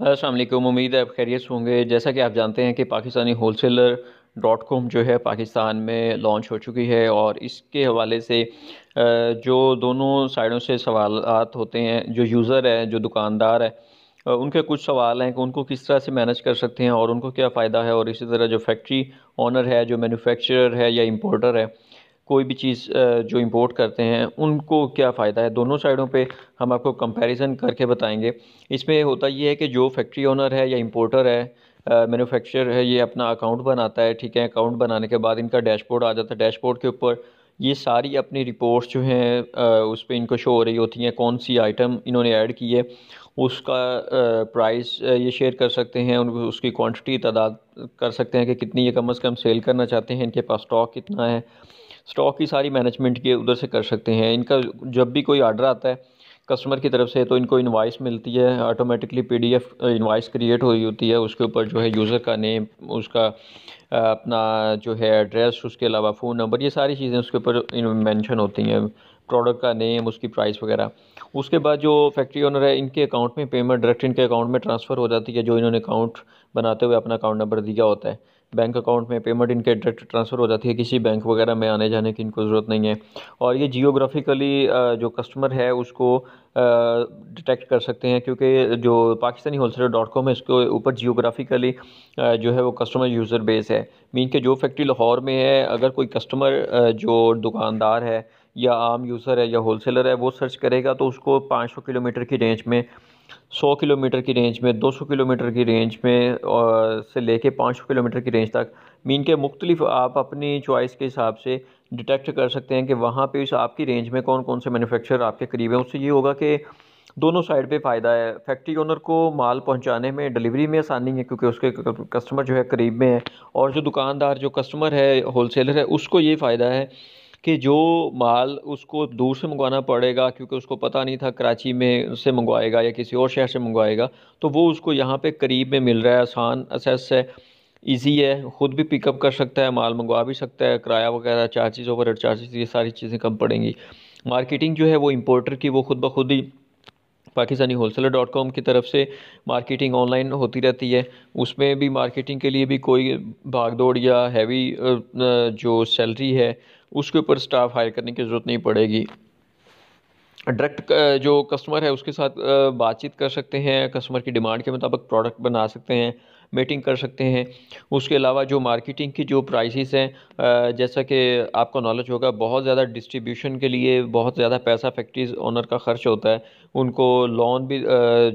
असलम उम्मीद है आप खैरियत होंगे जैसा कि आप जानते हैं कि Pakistani wholesaler dot com जो है पाकिस्तान में लॉन्च हो चुकी है और इसके हवाले से जो दोनों साइडों से सवाल होते हैं जो यूज़र है जो दुकानदार है उनके कुछ सवाल हैं कि उनको किस तरह से मैनेज कर सकते हैं और उनको क्या फ़ायदा है और इसी तरह जो फैक्ट्री ऑनर है जो मैन्युफैक्चरर है या इंपोर्टर है कोई भी चीज़ जो इंपोर्ट करते हैं उनको क्या फ़ायदा है दोनों साइडों पे हम आपको कंपैरिजन करके बताएंगे इसमें होता ये है कि जो फैक्ट्री ओनर है या इंपोर्टर है मैन्युफैक्चरर है ये अपना अकाउंट बनाता है ठीक है अकाउंट बनाने के बाद इनका डैशबोर्ड आ जाता है डैशबोर्ड के ऊपर ये सारी अपनी रिपोर्ट्स जो हैं उस पर इनको शो हो रही होती हैं कौन सी आइटम इन्होंने ऐड की है उसका प्राइस ये शेयर कर सकते हैं उनको उसकी क्वांटिटी तादाद कर सकते हैं कि कितनी ये कम अज़ कम सेल करना चाहते हैं इनके पास स्टॉक कितना है स्टॉक की सारी मैनेजमेंट के उधर से कर सकते हैं इनका जब भी कोई आर्डर आता है कस्टमर की तरफ से तो इनको इन्वाइस मिलती है ऑटोमेटिकली पीडीएफ इन्वाइस क्रिएट हुई होती है उसके ऊपर जो है यूज़र का नेम उसका अपना जो है एड्रेस उसके अलावा फ़ोन नंबर ये सारी चीज़ें उसके ऊपर मेंशन होती हैं प्रोडक्ट का नेम उसकी प्राइस वगैरह उसके बाद जो फैक्ट्री ओनर है इनके अकाउंट में पेमेंट डायरेक्ट इनके अकाउंट में ट्रांसफ़र हो जाती है जो इन्होंने अकाउंट बनाते हुए अपना अकाउंट नंबर दिया होता है बैंक अकाउंट में पेमेंट इनके डायरेक्ट ट्रांसफ़र हो जाती है किसी बैंक वगैरह में आने जाने की इनको ज़रूरत नहीं है और ये जियोग्राफिकली जो कस्टमर है उसको डिटेक्ट कर सकते हैं क्योंकि जो पाकिस्तानी होलसेलर डॉट कॉम है इसके ऊपर जियोग्राफिकली जो है वो कस्टमर यूज़र बेस है मीन के जो फैक्ट्री लाहौर में है अगर कोई कस्टमर जो दुकानदार है या आम यूज़र है या होलसेलर है वो सर्च करेगा तो उसको सौ किलोमीटर की रेंज में 100 किलोमीटर की रेंज में 200 किलोमीटर की रेंज में और से लेके 500 किलोमीटर की रेंज तक मीन के मुख्तलिफ आप अपनी चॉइस के हिसाब से डिटेक्ट कर सकते हैं कि वहाँ पे इस आपकी रेंज में कौन कौन से मैन्युफैक्चर आपके करीब हैं उससे ये होगा कि दोनों साइड पे फ़ायदा है फैक्ट्री ओनर को माल पहुंचाने में डिलीवरी में आसानी है क्योंकि उसके कस्टमर जो है करीब में है और जो दुकानदार जो कस्टमर है होलसेलर है उसको ये फ़ायदा है कि जो माल उसको दूर से मंगवाना पड़ेगा क्योंकि उसको पता नहीं था कराची में से मंगवाएगा या किसी और शहर से मंगवाएगा तो वो उसको यहाँ पे करीब में मिल रहा है आसान असेस है ईजी है ख़ुद भी पिकअप कर सकता है माल मंगवा भी सकता है किराया वगैरह चार्जेस ओवर हेड चार्जेस ये सारी चीज़ें कम पड़ेंगी मार्केटिंग जो है वो इम्पोर्टर की वो खुद ब खुद ही पाकिस्तानी होलसेलर डॉट कॉम की तरफ से मार्केटिंग ऑनलाइन होती रहती है उसमें भी मार्केटिंग के लिए भी कोई भाग दौड़ या हैवी जो सैलरी है उसके ऊपर स्टाफ हायर करने की ज़रूरत नहीं पड़ेगी डायरेक्ट जो कस्टमर है उसके साथ बातचीत कर सकते हैं कस्टमर की डिमांड के मुताबिक प्रोडक्ट बना सकते हैं मीटिंग कर सकते हैं उसके अलावा जो मार्केटिंग की जो प्राइसेस हैं जैसा कि आपको नॉलेज होगा बहुत ज़्यादा डिस्ट्रीब्यूशन के लिए बहुत ज़्यादा पैसा फैक्ट्रीज ओनर का खर्च होता है उनको लोन भी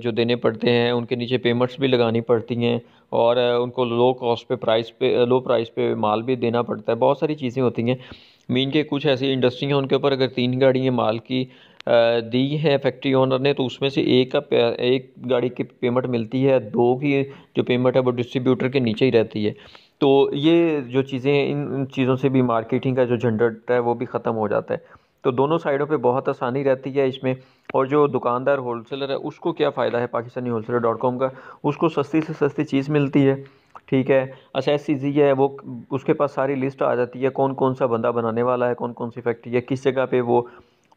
जो देने पड़ते हैं उनके नीचे पेमेंट्स भी लगानी पड़ती हैं और उनको लो कॉस्ट पे प्राइस पे लो प्राइस पे माल भी देना पड़ता है बहुत सारी चीज़ें होती हैं मीन के कुछ ऐसी इंडस्ट्री हैं उनके ऊपर अगर तीन गाड़ियाँ माल की दी है फैक्ट्री ओनर ने तो उसमें से एक का एक गाड़ी की पेमेंट मिलती है दो की जो पेमेंट है वो डिस्ट्रीब्यूटर के नीचे ही रहती है तो ये जो चीज़ें इन चीज़ों से भी मार्केटिंग का जो झंडट है वो भी ख़त्म हो जाता है तो दोनों साइडों पे बहुत आसानी रहती है इसमें और जो दुकानदार होलसेलर है उसको क्या फ़ायदा है पाकिस्तानी होलसेलर डॉट कॉम का उसको सस्ती से सस्ती चीज़ मिलती है ठीक है अच्छा जी है वो उसके पास सारी लिस्ट आ जाती है कौन कौन सा बंदा बनाने वाला है कौन कौन सी फैक्ट्री है किस जगह पे वो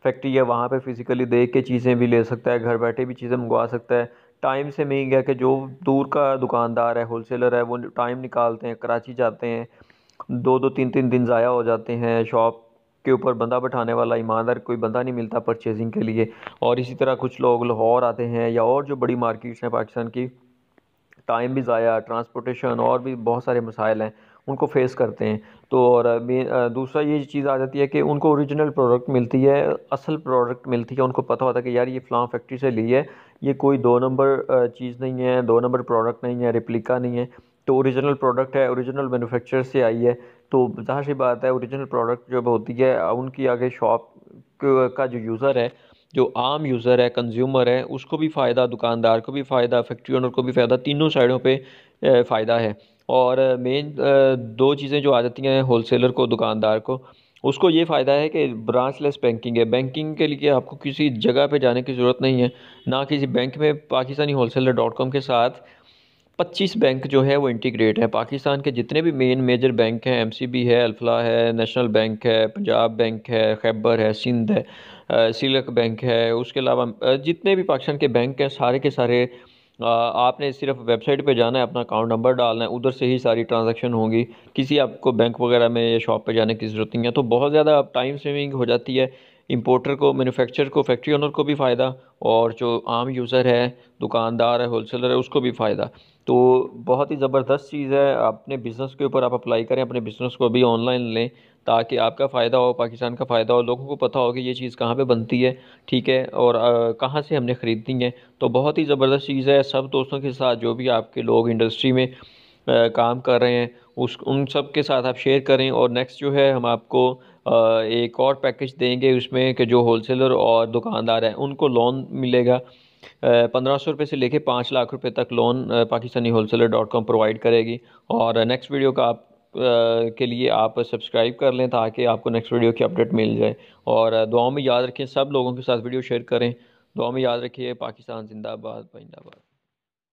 फैक्ट्री है वहाँ पे फिज़िकली देख के चीज़ें भी ले सकता है घर बैठे भी चीज़ें मंगवा सकता है टाइम से मिल गया कि जो दूर का दुकानदार है होलसेलर है वो टाइम निकालते हैं कराची जाते हैं दो दो तीन तीन दिन ज़ाया हो जाते हैं शॉप के ऊपर बंदा बैठाने वाला ईमानदार कोई बंदा नहीं मिलता परचेजिंग के लिए और इसी तरह कुछ लोग लाहौर आते हैं या और जो बड़ी मार्केट्स हैं पाकिस्तान की टाइम भी ज़ाया ट्रांसपोर्टेशन और भी बहुत सारे मसाइल हैं उनको फेस करते हैं तो और दूसरा ये चीज़ आ जाती है कि उनको ओरिजिनल प्रोडक्ट मिलती है असल प्रोडक्ट मिलती है उनको पता होता है कि यार ये फ़लाँ फैक्ट्री से ली है ये कोई दो नंबर चीज़ नहीं है दो नंबर प्रोडक्ट नहीं है रिप्लिका नहीं है तो ओरिजिनल प्रोडक्ट है ओरिजिनल मैनुफेक्चर से आई है तो जहाँ सी बात है ओरिजिनल प्रोडक्ट जब होती है उनकी आगे शॉप का जो यूज़र है जो आम यूज़र है कंज्यूमर है उसको भी फ़ायदा दुकानदार को भी फ़ायदा फैक्ट्री ओनर को भी फ़ायदा तीनों साइडों पे फ़ायदा है और मेन दो चीज़ें जो आ जाती हैं होलसेलर को दुकानदार को उसको ये फ़ायदा है कि ब्रांचलेस बैंकिंग है बैंकिंग के लिए आपको किसी जगह पे जाने की ज़रूरत नहीं है ना किसी बैंक में पाकिस्तानी होलसेलर डॉट कॉम के साथ पच्चीस बैंक जो है वो इंटीग्रेट है पाकिस्तान के जितने भी मेन मेजर बैंक हैं एमसीबी है अल्फला है नेशनल बैंक है पंजाब बैंक है खैबर है सिंध है सिलक बैंक है उसके अलावा जितने भी पाकिस्तान के बैंक हैं सारे के सारे आपने सिर्फ वेबसाइट पे जाना है अपना अकाउंट नंबर डालना है उधर से ही सारी ट्रांजैक्शन होंगी किसी आपको बैंक वगैरह में या शॉप पे जाने की ज़रूरत नहीं है तो बहुत ज़्यादा टाइम सेविंग हो जाती है इंपोर्टर को मैन्युफैक्चर को फैक्ट्री ओनर को भी फ़ायदा और जो आम यूज़र है दुकानदार है होलसेलर है उसको भी फ़ायदा तो बहुत ही ज़बरदस्त चीज़ है अपने बिज़नेस के ऊपर आप अप्लाई करें अपने बिज़नेस को भी ऑनलाइन लें ताकि आपका फ़ायदा हो पाकिस्तान का फ़ायदा हो लोगों को पता हो कि ये चीज़ कहाँ पे बनती है ठीक है और कहाँ से हमने ख़रीदनी है तो बहुत ही ज़बरदस्त चीज़ है सब दोस्तों के साथ जो भी आपके लोग इंडस्ट्री में आ, काम कर रहे हैं उस उन सब के साथ आप शेयर करें और नेक्स्ट जो है हम आपको एक और पैकेज देंगे उसमें कि जो होलसेलर और दुकानदार हैं उनको लोन मिलेगा पंद्रह सौ रुपये से लेके पाँच लाख रुपए तक loan Pakistani wholesaler dot com provide करेगी और नेक्स्ट वीडियो का आप के लिए आप सब्सक्राइब कर लें ताकि आपको नेक्स्ट वीडियो की अपडेट मिल जाए और दुआओं में याद रखें सब लोगों के साथ वीडियो शेयर करें दुआ में याद रखिए पाकिस्तान जिंदाबाद जिंदाबाद